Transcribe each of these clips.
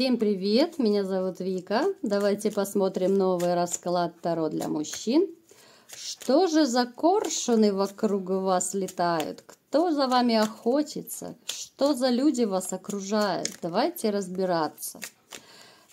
Всем привет! Меня зовут Вика. Давайте посмотрим новый расклад Таро для мужчин. Что же за коршуны вокруг вас летают? Кто за вами охотится? Что за люди вас окружают? Давайте разбираться.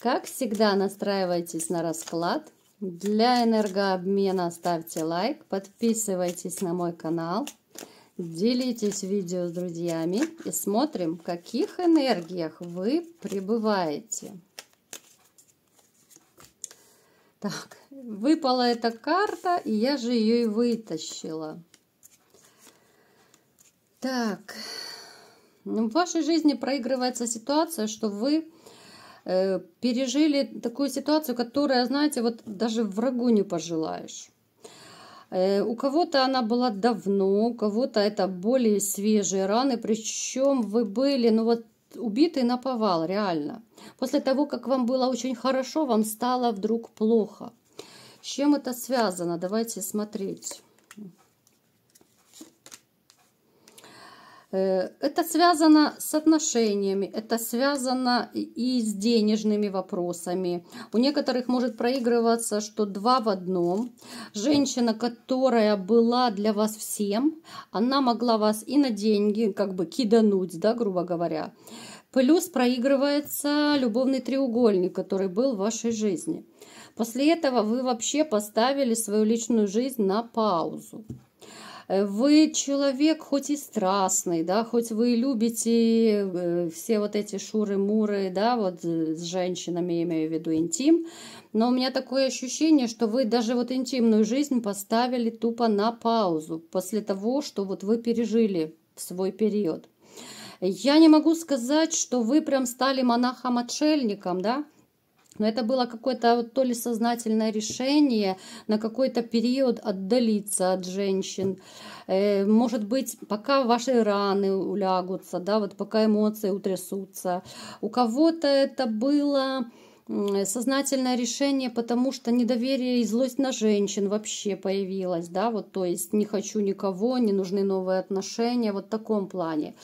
Как всегда, настраивайтесь на расклад. Для энергообмена ставьте лайк, подписывайтесь на мой канал – Делитесь видео с друзьями и смотрим, в каких энергиях вы пребываете. Так, выпала эта карта, и я же ее и вытащила. Так, ну, в вашей жизни проигрывается ситуация, что вы э, пережили такую ситуацию, которая, знаете, вот даже врагу не пожелаешь. Э, у кого-то она была давно, у кого-то это более свежие раны, причем вы были, ну вот, убитый наповал, реально. После того, как вам было очень хорошо, вам стало вдруг плохо. С чем это связано? Давайте смотреть. Э, это связано с отношениями, это связано и с денежными вопросами. У некоторых может проигрываться, что два в одном. Женщина, которая была для вас всем, она могла вас и на деньги как бы кидануть, да, грубо говоря. Плюс проигрывается любовный треугольник, который был в вашей жизни. После этого вы вообще поставили свою личную жизнь на паузу. Э, вы человек хоть и страстный, да, хоть вы любите э, все вот эти шуры-муры, да, вот э, с женщинами, я имею в виду интим, но у меня такое ощущение, что вы даже вот интимную жизнь поставили тупо на паузу после того, что вот вы пережили в свой период. Я не могу сказать, что вы прям стали монахом-отшельником, да, но это было какое-то то ли сознательное решение на какой-то период отдалиться от женщин. Э, может быть, пока ваши раны улягутся, да, вот пока эмоции утрясутся. У кого-то это было Э, сознательное решение, потому что недоверие и злость на женщин вообще появилась, да, вот то есть не хочу никого, не нужны новые отношения, вот в таком плане.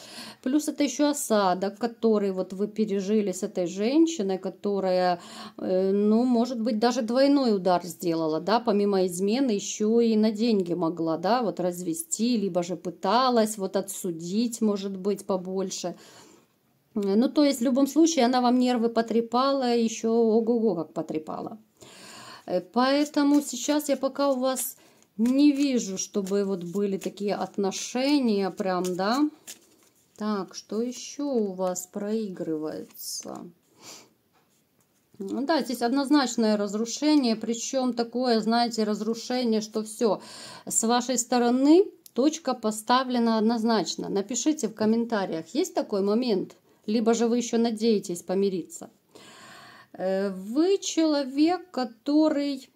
Плюс это еще осадок, который вот вы пережили с этой женщиной, которая, э, ну, может быть, даже двойной удар сделала, да, помимо измены еще и на деньги могла, да, вот развести, либо же пыталась вот отсудить, может быть, побольше. Ну, то есть, в любом случае, она вам нервы потрепала, еще ого-го как потрепала. Э, поэтому сейчас я пока у вас не вижу, чтобы вот были такие отношения прям, да. Так, что еще у вас проигрывается? Ну да, здесь однозначное разрушение, причем такое, знаете, разрушение, что все, с вашей стороны точка поставлена однозначно. Напишите в комментариях, есть такой момент – либо же вы еще надеетесь помириться. Э, вы человек, который,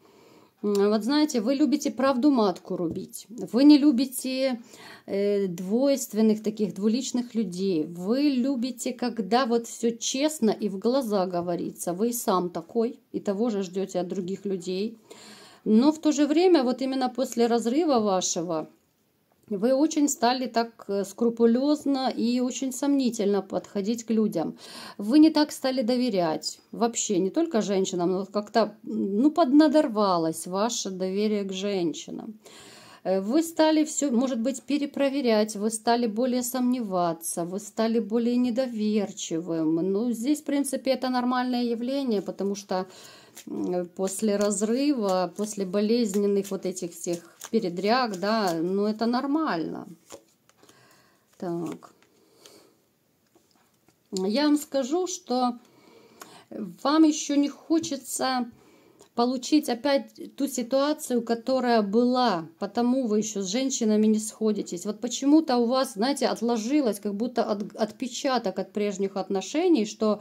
вот знаете, вы любите правду матку рубить, вы не любите э, двойственных таких двуличных людей, вы любите, когда вот все честно и в глаза говорится, вы и сам такой, и того же ждете от других людей. Но в то же время, вот именно после разрыва вашего, вы очень стали так э, скрупулезно и очень сомнительно подходить к людям. Вы не так стали доверять вообще, не только женщинам, но как-то ну, поднадорвалось ваше доверие к женщинам. Э, вы стали все, может быть, перепроверять, вы стали более сомневаться, вы стали более недоверчивым. Ну, здесь, в принципе, это нормальное явление, потому что после разрыва, после болезненных вот этих всех передряг, да, ну это нормально. Так. Я вам скажу, что вам еще не хочется получить опять ту ситуацию, которая была, потому вы еще с женщинами не сходитесь. Вот почему-то у вас, знаете, отложилось как будто от, отпечаток от прежних отношений, что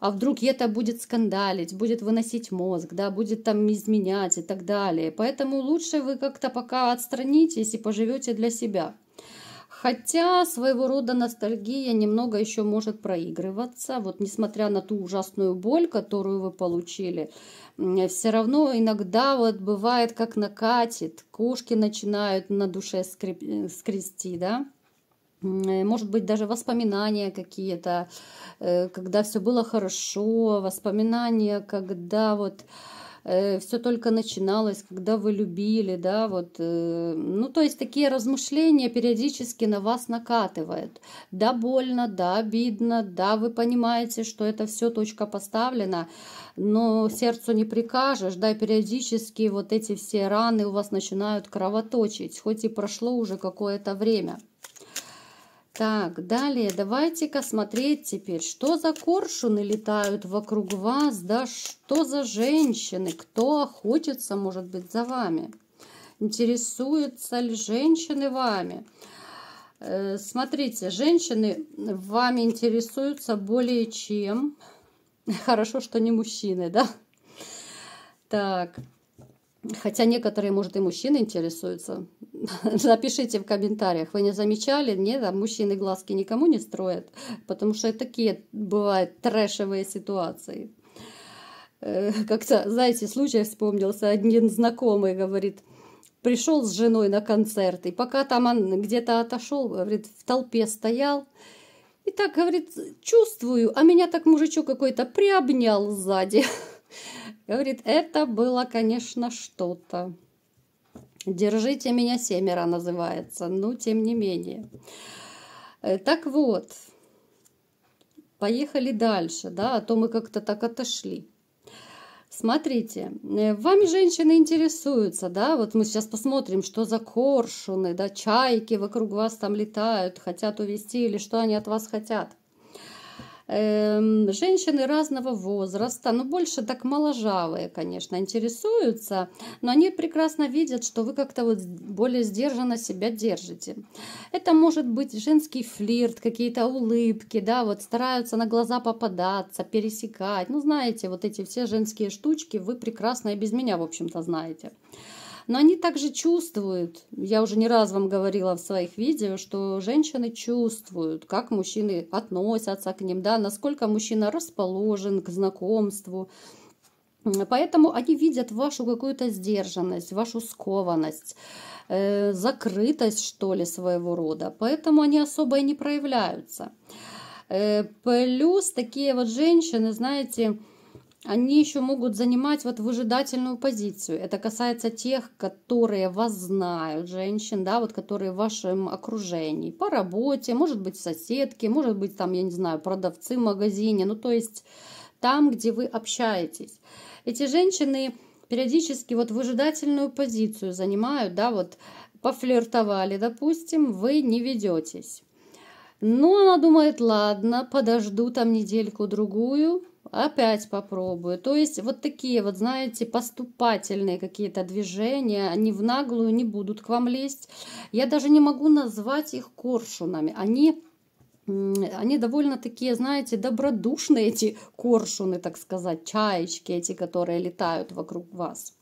а вдруг это будет скандалить, будет выносить мозг, да, будет там изменять и так далее. Поэтому лучше вы как-то пока отстранитесь и поживете для себя. Хотя своего рода ностальгия немного еще может проигрываться. Вот несмотря на ту ужасную боль, которую вы получили, все равно иногда вот бывает как накатит, кошки начинают на душе скреп... Э, скрести, да может быть, даже воспоминания какие-то, э, когда все было хорошо, воспоминания, когда вот э, все только начиналось, когда вы любили, да, вот, э, ну, то есть такие размышления периодически на вас накатывают. Да, больно, да, обидно, да, вы понимаете, что это все точка поставлена, но сердцу не прикажешь, да, периодически вот эти все раны у вас начинают кровоточить, хоть и прошло уже какое-то время. Так, далее давайте-ка смотреть теперь, что за коршуны летают вокруг вас, да, что за женщины, кто охотится, может быть, за вами. Интересуются ли женщины вами? Э, смотрите, женщины вами интересуются более чем. Хорошо, что не мужчины, да? Так, Хотя некоторые, может, и мужчины интересуются. Напишите в комментариях, вы не замечали? Нет, а мужчины глазки никому не строят, потому что такие бывают трэшевые ситуации. Э, как-то, знаете, случай вспомнился. Один знакомый говорит, пришел с женой на концерт, и пока там он где-то отошел, говорит, в толпе стоял, и так, говорит, чувствую, а меня так мужичок какой-то приобнял сзади. Говорит, это было, конечно, что-то. «Держите меня семеро» называется, Ну, тем не менее. Э, так вот, поехали дальше, да, а то мы как-то так отошли. Смотрите, э, вами женщины интересуются, да, вот мы сейчас посмотрим, что за коршуны, да, чайки вокруг вас там летают, хотят увести или что они от вас хотят. Эм, женщины разного возраста, ну больше так моложавые, конечно, интересуются, но они прекрасно видят, что вы как-то вот более сдержанно себя держите. Это может быть женский флирт, какие-то улыбки, да, вот стараются на глаза попадаться, пересекать. Ну, знаете, вот эти все женские штучки вы прекрасно и без меня, в общем-то, знаете. Но они также чувствуют, я уже не раз вам говорила в своих видео, что женщины чувствуют, как мужчины относятся к ним, да, насколько мужчина расположен к знакомству, Поэтому они видят вашу какую-то сдержанность, вашу скованность, э, закрытость, что ли, своего рода. Поэтому они особо и не проявляются. Э, плюс такие вот женщины, знаете, они еще могут занимать вот выжидательную позицию. Это касается тех, которые вас знают, женщин, да, вот которые в вашем окружении, по работе, может быть, соседки, может быть, там, я не знаю, продавцы в магазине, ну, то есть там, где вы общаетесь. Эти женщины периодически вот выжидательную позицию занимают, да, вот пофлиртовали, допустим, вы не ведетесь. Но она думает, ладно, подожду там недельку-другую, опять попробую. То есть вот такие вот, знаете, поступательные какие-то движения, они в наглую не будут к вам лезть. Я даже не могу назвать их коршунами. Они они довольно такие, знаете, добродушные эти коршуны, так сказать, чаечки эти, которые летают вокруг вас.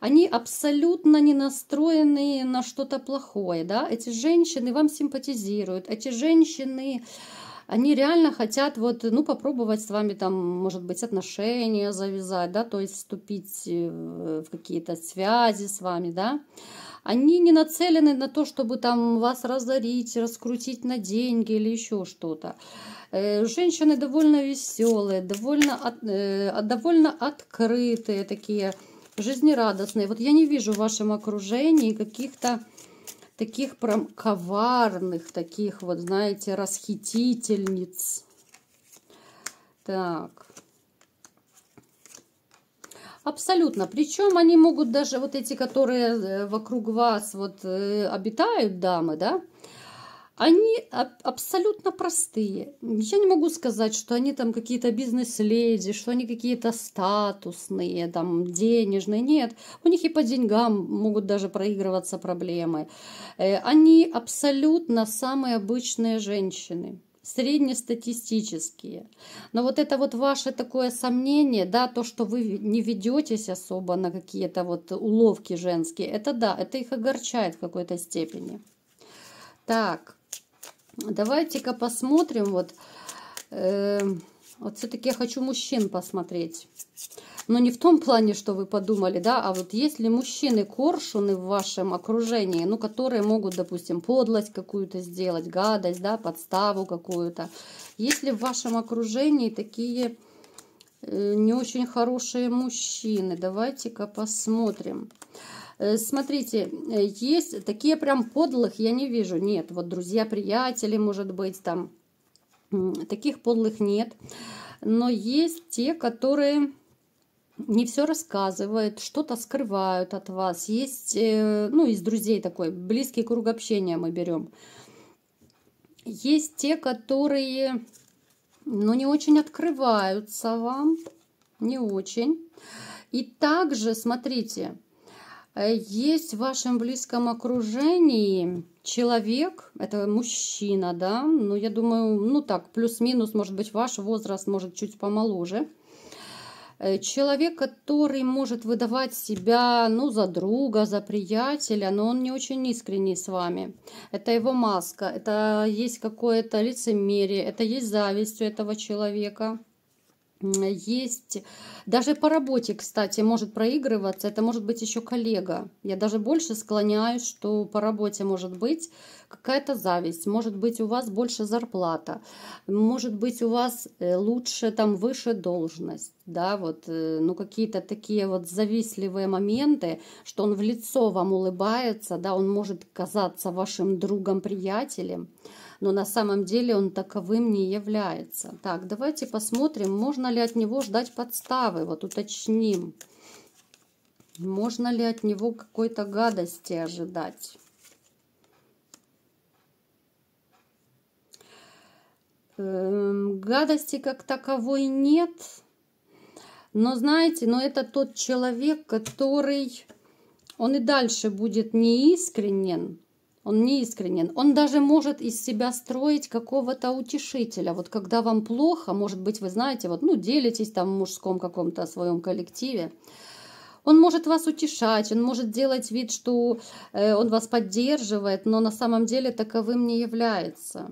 Они абсолютно не настроены на что-то плохое, да, эти женщины вам симпатизируют, эти женщины они реально хотят вот, ну, попробовать с вами там, может быть, отношения завязать, да, то есть вступить э, в какие-то связи с вами, да. Они не нацелены на то, чтобы там вас разорить, раскрутить на деньги или еще что-то. Э, женщины довольно веселые, довольно, э, от, довольно открытые такие, жизнерадостные. Вот я не вижу в вашем окружении каких-то таких прям коварных, таких вот, знаете, расхитительниц. Так. Абсолютно. Причем они могут даже вот эти, которые э, вокруг вас вот э, обитают, дамы, да, они абсолютно простые. Я не могу сказать, что они там какие-то бизнес-леди, что они какие-то статусные, там, денежные. Нет, у них и по деньгам могут даже проигрываться проблемы. Э, они абсолютно самые обычные женщины среднестатистические. Но вот это вот ваше такое сомнение, да, то, что вы не ведетесь особо на какие-то вот уловки женские, это да, это их огорчает в какой-то степени. Так, Давайте-ка посмотрим. Вот, э, вот все-таки я хочу мужчин посмотреть. Но не в том плане, что вы подумали, да, а вот есть ли мужчины-коршуны в вашем окружении, ну, которые могут, допустим, подлость какую-то сделать, гадость, да, подставу какую-то. Есть ли в вашем окружении такие э, не очень хорошие мужчины? Давайте-ка посмотрим. Посмотрим. Э, смотрите, э, есть такие прям подлых я не вижу. Нет, вот друзья-приятели, может быть, там. Таких подлых нет. Но есть те, которые не все рассказывают, что-то скрывают от вас. Есть, э, ну, из друзей такой, близкий круг общения мы берем. Есть те, которые, ну, не очень открываются вам, не очень. И также, смотрите, Э, есть в вашем близком окружении человек, это мужчина, да, ну, я думаю, ну, так, плюс-минус, может быть, ваш возраст, может, чуть помоложе, э, человек, который может выдавать себя, ну, за друга, за приятеля, но он не очень искренний с вами. Это его маска, это есть какое-то лицемерие, это есть зависть у этого человека есть, даже по работе, кстати, может проигрываться, это может быть еще коллега. Я даже больше склоняюсь, что по работе может быть какая-то зависть, может быть у вас больше зарплата, может быть у вас э, лучше, там, выше должность, да, вот, э, ну, какие-то такие вот завистливые моменты, что он в лицо вам улыбается, да, он может казаться вашим другом-приятелем, приятелем но на самом деле он таковым не является. Так, давайте посмотрим, можно ли от него ждать подставы, вот уточним. Можно ли от него какой-то гадости ожидать? Эм, гадости как таковой нет. Но знаете, но это тот человек, который, он и дальше будет неискренен, он неискренен. Он даже может из себя строить какого-то утешителя. Вот когда вам плохо, может быть, вы знаете, вот, ну, делитесь там в мужском каком-то своем коллективе, он может вас утешать, он может делать вид, что э, он вас поддерживает, но на самом деле таковым не является.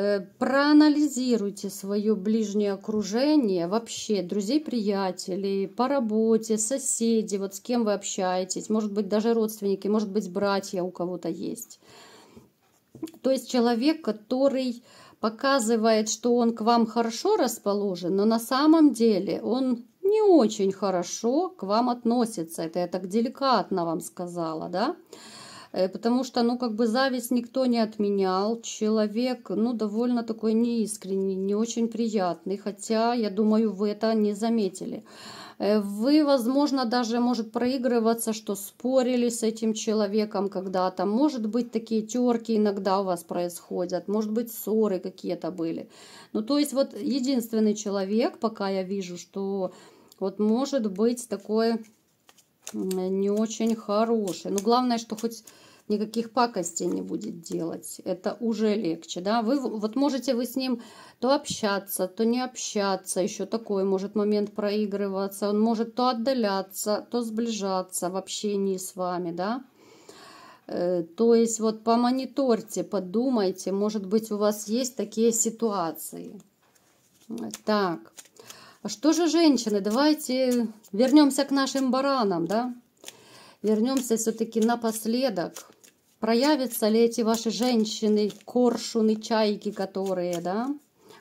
Э, проанализируйте свое ближнее окружение, вообще друзей, приятелей, по работе, соседи, вот с кем вы общаетесь, может быть, даже родственники, может быть, братья у кого-то есть. То есть человек, который показывает, что он к вам хорошо расположен, но на самом деле он не очень хорошо к вам относится. Это я так деликатно вам сказала, да? Да. Э, потому что, ну, как бы зависть никто не отменял. Человек, ну, довольно такой неискренний, не очень приятный, хотя, я думаю, вы это не заметили. Э, вы, возможно, даже может проигрываться, что спорили с этим человеком когда-то. Может быть, такие терки иногда у вас происходят. Может быть, ссоры какие-то были. Ну, то есть, вот единственный человек, пока я вижу, что вот может быть такой не очень хороший. Но ну, главное, что хоть никаких пакостей не будет делать. Это уже легче, да. Вы вот можете вы с ним то общаться, то не общаться. Еще такой может момент проигрываться. Он может то отдаляться, то сближаться в общении с вами, да. Э, то есть вот помониторьте, подумайте, может быть у вас есть такие ситуации. Так, а что же женщины? Давайте вернемся к нашим баранам, да? Вернемся все-таки напоследок. Проявятся ли эти ваши женщины, коршуны, чайки, которые, да?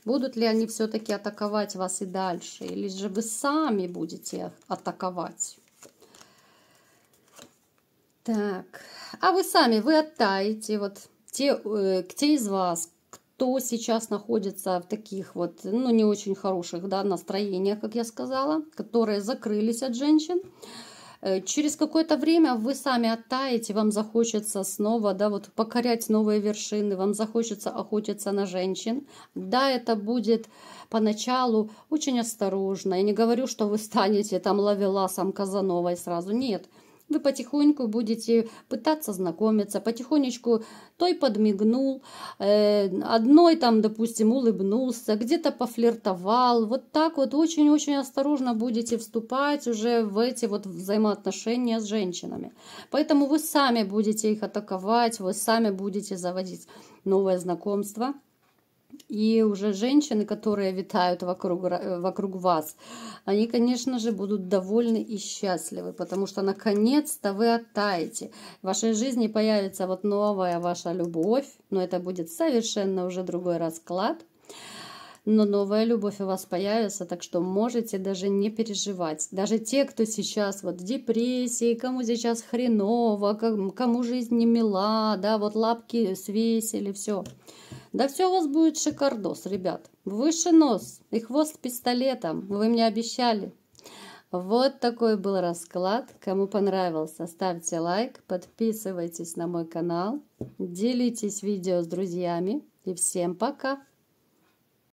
Будут ли они все-таки атаковать вас и дальше? Или же вы сами будете атаковать? Так, а вы сами, вы оттаете, вот те, э, те из вас, кто сейчас находится в таких вот, ну, не очень хороших, да, настроениях, как я сказала, которые закрылись от женщин, э, через какое-то время вы сами оттаете, вам захочется снова, да, вот покорять новые вершины, вам захочется охотиться на женщин. Да, это будет поначалу очень осторожно. Я не говорю, что вы станете там ловеласом Казановой сразу, нет. Вы потихоньку будете пытаться знакомиться, потихонечку той подмигнул, э, одной там, допустим, улыбнулся, где-то пофлиртовал. Вот так вот очень-очень осторожно будете вступать уже в эти вот взаимоотношения с женщинами. Поэтому вы сами будете их атаковать, вы сами будете заводить новое знакомство – и уже женщины, которые витают вокруг, э, вокруг вас, они, конечно же, будут довольны и счастливы, потому что наконец-то вы оттаете. В вашей жизни появится вот новая ваша любовь, но это будет совершенно уже другой расклад. Но новая любовь у вас появится, так что можете даже не переживать. Даже те, кто сейчас вот в депрессии, кому сейчас хреново, кому жизнь не мила, да, вот лапки свесили, все. Да все у вас будет шикардос, ребят. Выше нос и хвост пистолетом. Вы мне обещали. Вот такой был расклад. Кому понравился, ставьте лайк, подписывайтесь на мой канал, делитесь видео с друзьями и всем пока!